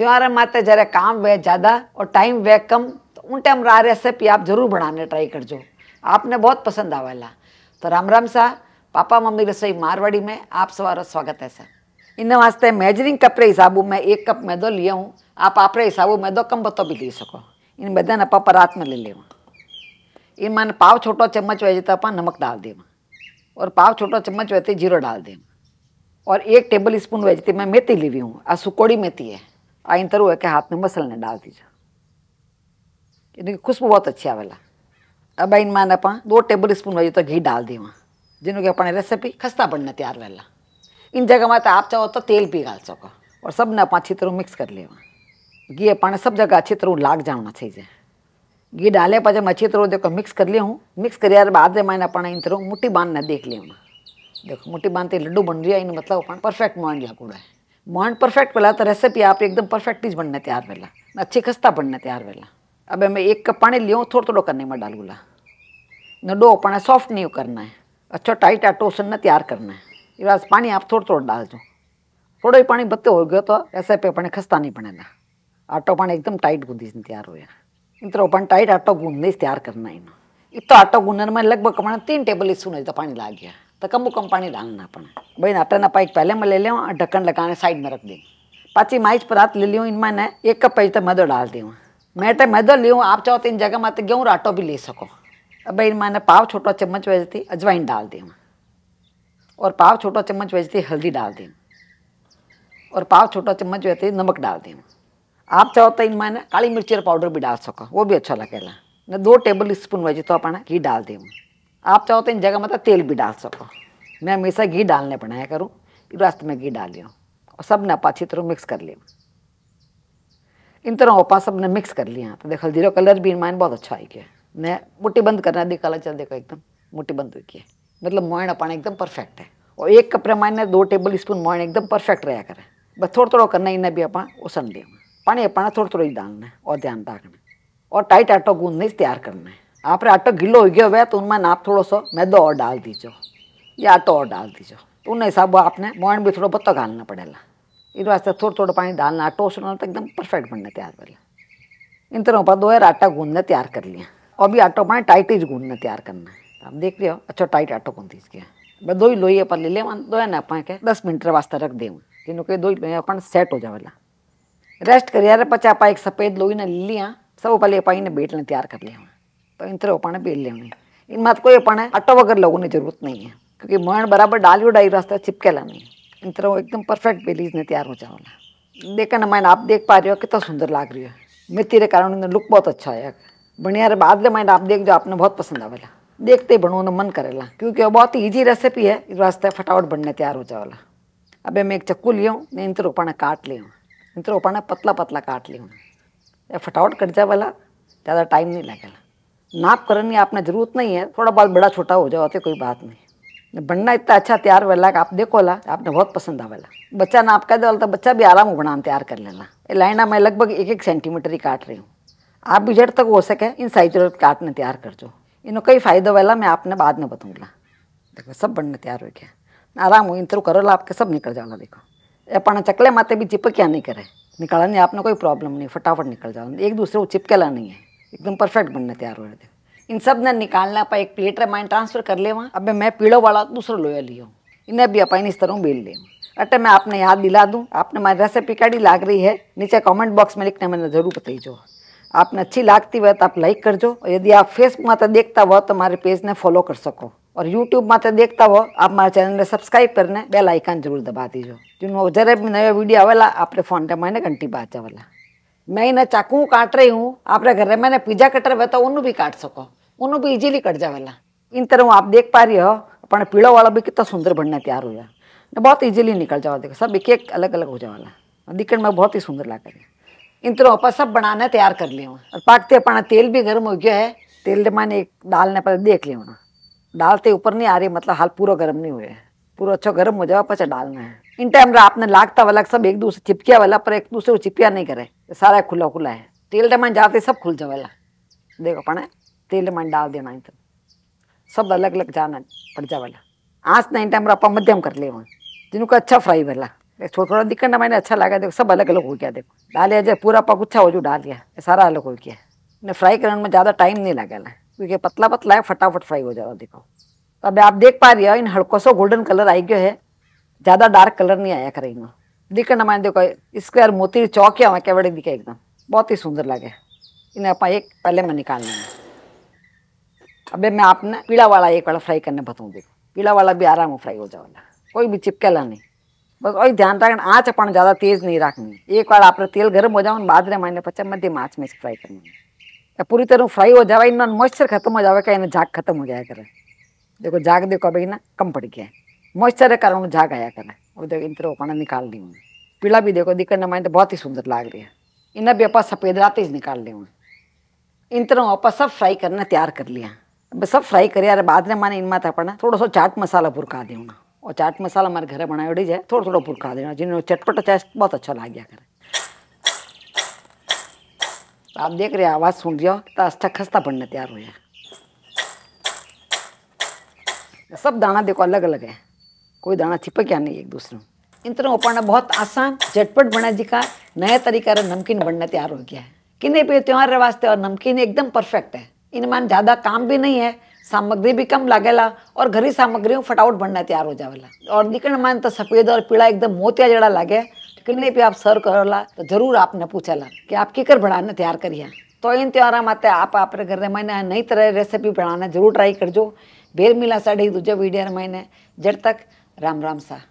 त्यौहार माते जरा काम वे ज़्यादा और टाइम वे कम तो उन टाइम रहा रेसिपी आप जरूर बनाने ट्राई कर जो आपने बहुत पसंद आवाला तो राम राम सा पापा मम्मी रसोई मारवाड़ी में आप सवार स्वागत है सर इन वास्ते मेजरिंग कपरे हिसाब में एक कप मैदो लिया हूँ आप आपरे में मैदो कम बतो भी ले सको इन मैदान आप रात में ले ले इन मैंने पाव छोटो चम्मच वे तो आप नमक डाल दे और पाव छोटो चम्मच वे जीरो डाल दे और एक टेबल स्पून वे मैं मेथी ली हुई हूँ आ सुकोड़ी मेथी है आइन तरह के हाथ में मसल ने डाल दीजिए क्योंकि खुशबू बहुत अच्छी आवेला अब इन मान अपन दो टेबल स्पून वही तो घी डाल दी वहाँ जिनकी अपने रेसिपी खस्ता बनने तैयार वेला इन जगह में तो आप चाहो तो तेल भी डाल सको और सब ने अपना अच्छी तरह मिक्स कर ले वहाँ घी अपने सब जगह अच्छी तरह लाग जाना चाहिए घी डाले जब अच्छी तरह देखो मिक्स कर लिया हूँ मिक्स कर बाद में मैंने अपना इन तरह मुट्ठी बांध ने देख लिया देखो मुट्ठी बांधते तो लड्डू बन रही है इन मतलब अपना परफेक्ट मान लिया कूड़ा है मॉन्ड परफेक्ट वाला तो रेसिपी आप एकदम परफेक्ट ही बनने तैयार वेला अच्छी खस्ता बनने तैयार वेला अब मैं एक कप पानी लियो थोड़ा थोड़ा करने में डाल गुला न डो सॉफ्ट नहीं करना है अच्छा टाइट आटो सन तैयार करना है ये बस पानी आप थोड़ा थोड़ा डाल दो थोड़ा ही पानी बत्ते हो गया तो ऐसे पे अपने खस्ता नहीं बनेगा आटो पानी एकदम टाइट गूंदी तैयार हो गया तरह अपन टाइट आटो गूंदने तैयार करना है इतना आटो गूंदने में लगभग अपना तीन टेबल स्पून पानी ला गया तो कम कम पानी डालना अपना भाई आटा ना पाइक पहले मैं ले लें और ढक्कन लगाने साइड में रख दें पाची माइच परात ले लियो इनमें ने एक कप तो मैदो डाल दूँ मैं तो मैदो लियूँ आप चाहो तो इन जगह मैं तो गेहूँ आटो भी ले सको अब भाई इनमें पाव छोटा चम्मच वेजती अजवाइन डाल दूँ और पाव छोटा चम्मच वेजती हल्दी डाल दी और पाव छोटा चम्मच वेजती नमक डाल दी आप चाहो तो इनमें काली मिर्ची पाउडर भी डाल सको वो भी अच्छा लगेगा दो टेबल स्पून वेजी तो अपना घी डाल दूँ आप चाहो तो इन जगह मतलब तेल भी डाल सको मैं हमेशा घी डालने बनाया करूँ रास्ते में घी डाल लिया और सब ने अपा अच्छी तरह मिक्स कर लिया इन तरह ओपा सब ने मिक्स कर लिया तो देखो जीरो कलर भी इनमाइन बहुत अच्छा आई गया मैं मुट्टी बंद करना दी कलर चल देखो एकदम मुट्टी बंद हुई है मतलब मोइन अपाना एकदम परफेक्ट है और एक कपड़े मायने दो टेबल स्पून मोइन एकदम परफेक्ट रहा करें बस थोड़ा थोड़ा करना इन्हें भी अपना उसन लिया पानी अपना थोड़ा थोड़ा ही डालना है और ध्यान रखना और टाइट आटो गूंदने तैयार करना है आटो गिलो हो गया હવે तो उनमें आप थोड़ा सो मैदो और डाल दीजो या आटो तो और डाल दीजो तो उन हिसाब आपने मोहन भी थोड़ा बत्तो घालना पड़ेगा इस वास्ते थोड़ा थोड़ा पानी डालना आटो उसना तो एकदम परफेक्ट बनने तैयार लिया इन तरह पर दो यार आटा गूंदने तैयार कर लिया और भी आटो पानी टाइट ही गूंदने तैयार करना है तो आप देख रहे हो अच्छा टाइट आटो गूंद दीजिए मैं दो ही लोही अपन ले ले दो ना के दस मिनट वास्ते रख दे तीनों दो ही लोही अपन सेट हो जावेला रेस्ट करिए पचा पा एक सफ़ेद लोही ने ले लिया सब पहले पाई ने बेटने तैयार कर लिया तो इन तरह अपने बेल लेने इन मत कोई अपने आटो वगैरह लोगों की जरूरत नहीं है क्योंकि मण बराबर डालियो डाई रास्ता चिपकेला नहीं इन तरह एकदम परफेक्ट बेलीज ने तैयार हो देखा ना मैंने आप देख पा रहे हो कितना सुंदर लाग रही है मिट्टी के कारण लुक बहुत अच्छा आया बढ़िया रे बाद मैंने आप देख जो आपने बहुत पसंद आवेला देखते ही बनो ने मन करेला क्योंकि वो बहुत ईजी रेसिपी है इस वास्ते फटाफट बनने तैयार हो वाला अब मैं एक चक्कू लिया हूँ इन तरह उपाने काट लिया इन तरह उपाने पतला पतला काट लिया फटाफट कट जाए वाला ज़्यादा टाइम नहीं लगेगा नाप करने आपने जरूरत नहीं है थोड़ा बहुत बड़ा छोटा हो जाओ तो कोई बात नहीं बनना इतना अच्छा तैयार वेला आप देखो ला आपने बहुत पसंद आवेला बच्चा नाप कर दे तो बच्चा भी आराम बना तैयार कर लेना ये लाइना मैं लगभग एक एक सेंटीमीटर ही काट रही हूँ आप भी जड़ तक हो सके इन साइज काटने तैयार कर जो इन्हों कई फ़ायदा वाला मैं आपने बाद में बताऊँगा देखो सब बनने तैयार हो गया आराम हो इन तरह करो ला आपके सब निकल जाओला देखो अपना चकले माते भी चिपकिया नहीं करे नहीं आपने कोई प्रॉब्लम नहीं फटाफट निकल जाओ एक दूसरे को चिपकेला नहीं है एकदम परफेक्ट बनने तैयार हो रहे थे इन सब ने निकालना पा एक प्लेट माइंड ट्रांसफर कर ले अब मैं पीड़ो वाला दूसरा लोया हूँ इन्हें भी अपन इस तरह बेल ले अटे मैं आपने याद दिला दूँ आपने मेरी रेसिपी काढ़ी लाग रही है नीचे कॉमेंट बॉक्स में लिखने मैंने जरूर बताई जो आपने अच्छी लागती तो तो हुआ तो आप लाइक कर जो यदि आप फेसबुक में देखता हो तो हमारे पेज ने फॉलो कर सको और यूट्यूब में तो देखता हो आप हमारे चैनल ने सब्सक्राइब करने बेल आइकन जरूर दबा दीजो जिन जरा भी नया वीडियो आवेला आपने फोन मैंने घंटी बात जावेला मैं इन्हें चाकू काट रही हूँ अपने घर में मैंने पिज्जा कटर हुआ तो उन्होंने भी काट सको उन्होंने भी इजीली कट वाला इन तरह आप देख पा रही हो अपने पीड़ा वाला भी कितना सुंदर बनना तैयार हुआ बहुत ईजिली निकल जाओ देखो सब एक एक अलग अलग हो जाए वाला दिखने में बहुत ही सुंदर लगा इन तरह अपन सब बनाना तैयार कर लिया हूँ और पाकते अपना तेल भी गर्म हो गया है तेल तो मैंने एक डालने पर देख लिया डालते ऊपर नहीं आ रही मतलब हाल पूरा गर्म नहीं हुए पूरा अच्छा गर्म हो जाए पचा अच्छा डालना है इन टाइम आपने लागता वाला सब एक दूसरे चिपकिया वाला पर एक दूसरे को चिपकिया नहीं करे सारा खुला खुला है तेल मन जाते सब खुल वाला देखो पड़े तेल मन डाल देना इन सब अलग अलग जाना पड़ वाला आज ना इन टाइम आप मध्यम कर ले वहाँ जिनको अच्छा फ्राई वाला छोटा थोड़ा दिक्कत ना मैंने अच्छा लगा देखो सब अलग अलग हो गया देखो डालिया जाए पूरा पगुच्छा हो जो डाल दिया सारा अलग हो गया ने फ्राई करने में ज़्यादा टाइम नहीं लगा क्योंकि पतला पतला है फटाफट फ्राई हो जा रहा देखो तो अब आप देख पा रही हो इन हड़कों से गोल्डन कलर आई गए है ज़्यादा डार्क कलर नहीं आया करेगा दिखण माने देखो स्क्वायर मोती चौक है वहाँ दिखे एकदम बहुत ही सुंदर लगे इन्हें आप एक पहले में निकाल लेंगे अबे मैं आपने पीला वाला एक वाला फ्राई करने बताऊँ देखो पीला वाला भी आराम फ्राई हो जाएगा कोई भी चिपकेला नहीं बस वही ध्यान रखना आँच अपन ज़्यादा तेज़ नहीं रखनी एक बार आप तेल गर्म हो जाओ बाद में मैंने पचास मध्यम आँच में फ्राई करना पूरी तरह फ्राई हो जाए इन्होंने मॉइस्चर खत्म हो जाए इन्हें झाग खत्म हो जाए करें देखो झाग देखो अभी ना कम पड़ गया है मॉइस्चर है कारण झाग आया करें और देखो इन तरह पाना निकाल दी हूँ पीला भी देखो दिक्कत न माइन तो बहुत ही सुंदर लाग रही है इन्हें भी आप सफेद रात ही निकाल ली हूँ इन तरह आप सब फ्राई करना तैयार कर लिया अब सब फ्राई करे अरे बाद में माने इन माता अपना थोड़ा सा चाट मसाला भुरका देना और चाट मसाला हमारे घर बनाया उड़ी जाए थोड़ा थोड़ा पुरका देना जिन्हें चटपटा चाय बहुत अच्छा लग गया करें आप देख रहे आवाज़ सुन रही हो तो अच्छा खस्ता बनना तैयार हो जाए सब दाना देखो अलग अलग है कोई दाना चिपक चिपक्या नहीं एक दूसरे में इन तरह उपाड़ना बहुत आसान झटपट बना जी का नया तरीका रहा नमकीन बनना तैयार हो गया है किन्हीं पे त्यौहार वास्ते और नमकीन एकदम परफेक्ट है इनमान ज़्यादा काम भी नहीं है सामग्री भी कम लागेला और घर घरी सामग्री फटाफट बनना तैयार हो जावेला और निकल मान तो सफ़ेद और पीला एकदम मोतिया जड़ा लागे तो किन्ने पे आप सर करोला तो जरूर आपने पूछाला कि आप किकर बनाना तैयार करिए तो इन त्यौहार माते आप अपने घर में मैंने नई तरह रेसिपी बनाना जरूर ट्राई कर जो बेर मिला साढ़े दूजे वीडियो मैंने जब तक Ram Ramsa.